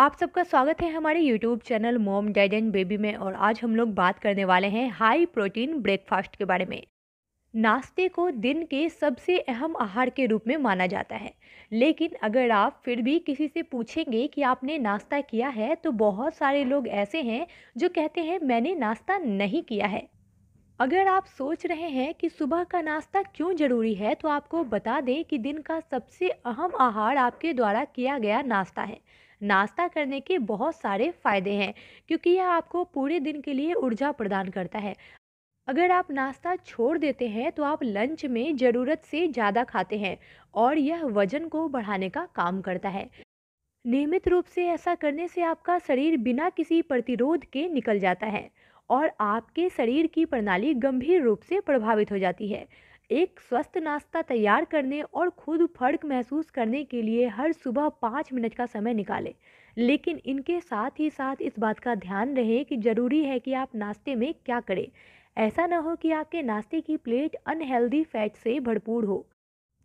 आप सबका स्वागत है हमारे YouTube channel mom dad and baby में और आज हम लोग बात करने वाले हैं हाई प्रोटीन ब्रेकफास्ट के बारे में नाश्ते को दिन के सबसे अहम आहार के रूप में माना जाता है लेकिन अगर आप फिर भी किसी से पूछेंगे कि आपने नाश्ता किया है तो बहुत सारे लोग ऐसे हैं जो कहते हैं मैंने नाश्ता नहीं किया है अगर आप सोच रहे हैं कि सुबह का नाश्ता क्यों ज़रूरी है तो आपको बता दें कि दिन का सबसे अहम आहार आपके द्वारा किया गया नाश्ता है नाश्ता करने के बहुत सारे फ़ायदे हैं क्योंकि यह आपको पूरे दिन के लिए ऊर्जा प्रदान करता है अगर आप नाश्ता छोड़ देते हैं तो आप लंच में ज़रूरत से ज़्यादा खाते हैं और यह वज़न को बढ़ाने का काम करता है नियमित रूप से ऐसा करने से आपका शरीर बिना किसी प्रतिरोध के निकल जाता है और आपके शरीर की प्रणाली गंभीर रूप से प्रभावित हो जाती है एक स्वस्थ नाश्ता तैयार करने और खुद फर्क महसूस करने के लिए हर सुबह पाँच मिनट का समय निकालें लेकिन इनके साथ ही साथ इस बात का ध्यान रहे कि ज़रूरी है कि आप नाश्ते में क्या करें ऐसा ना हो कि आपके नाश्ते की प्लेट अनहेल्दी फैट से भरपूर हो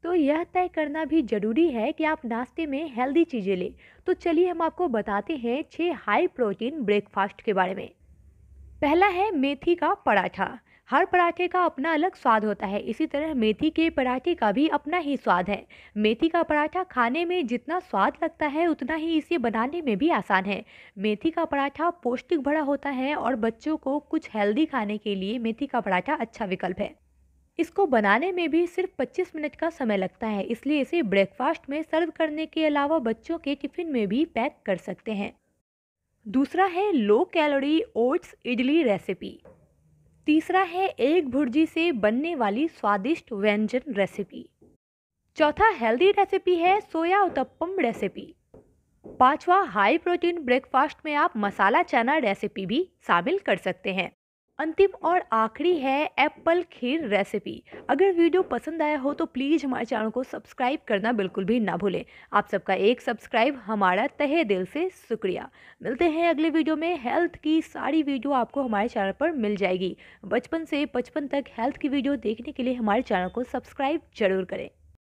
तो यह तय करना भी ज़रूरी है कि आप नाश्ते में हेल्दी चीज़ें लें तो चलिए हम आपको बताते हैं छः हाई प्रोटीन ब्रेकफास्ट के बारे में पहला है मेथी का पराठा हर पराठे का अपना अलग स्वाद होता है इसी तरह मेथी के पराठे का भी अपना ही स्वाद है मेथी का पराठा खाने में जितना स्वाद लगता है उतना ही इसे बनाने में भी आसान है मेथी का पराठा पौष्टिक भरा होता है और बच्चों को कुछ हेल्दी खाने के लिए मेथी का पराठा अच्छा विकल्प है इसको बनाने में भी सिर्फ 25 मिनट का समय लगता है इसलिए इसे ब्रेकफास्ट में सर्व करने के अलावा बच्चों के टिफिन में भी पैक कर सकते हैं दूसरा है low calorie oats idli recipe तीसरा है एक भुर्जी से बनने वाली स्वादिष्ट व्यंजन रेसिपी चौथा हेल्दी रेसिपी है सोया उत्तपम रेसिपी पांचवा हाई प्रोटीन ब्रेकफास्ट में आप मसाला चना रेसिपी भी शामिल कर सकते हैं अंतिम और आखिरी है एप्पल खीर रेसिपी अगर वीडियो पसंद आया हो तो प्लीज़ हमारे चैनल को सब्सक्राइब करना बिल्कुल भी ना भूलें आप सबका एक सब्सक्राइब हमारा तहे दिल से शुक्रिया मिलते हैं अगले वीडियो में हेल्थ की सारी वीडियो आपको हमारे चैनल पर मिल जाएगी बचपन से पचपन तक हेल्थ की वीडियो देखने के लिए हमारे चैनल को सब्सक्राइब जरूर करें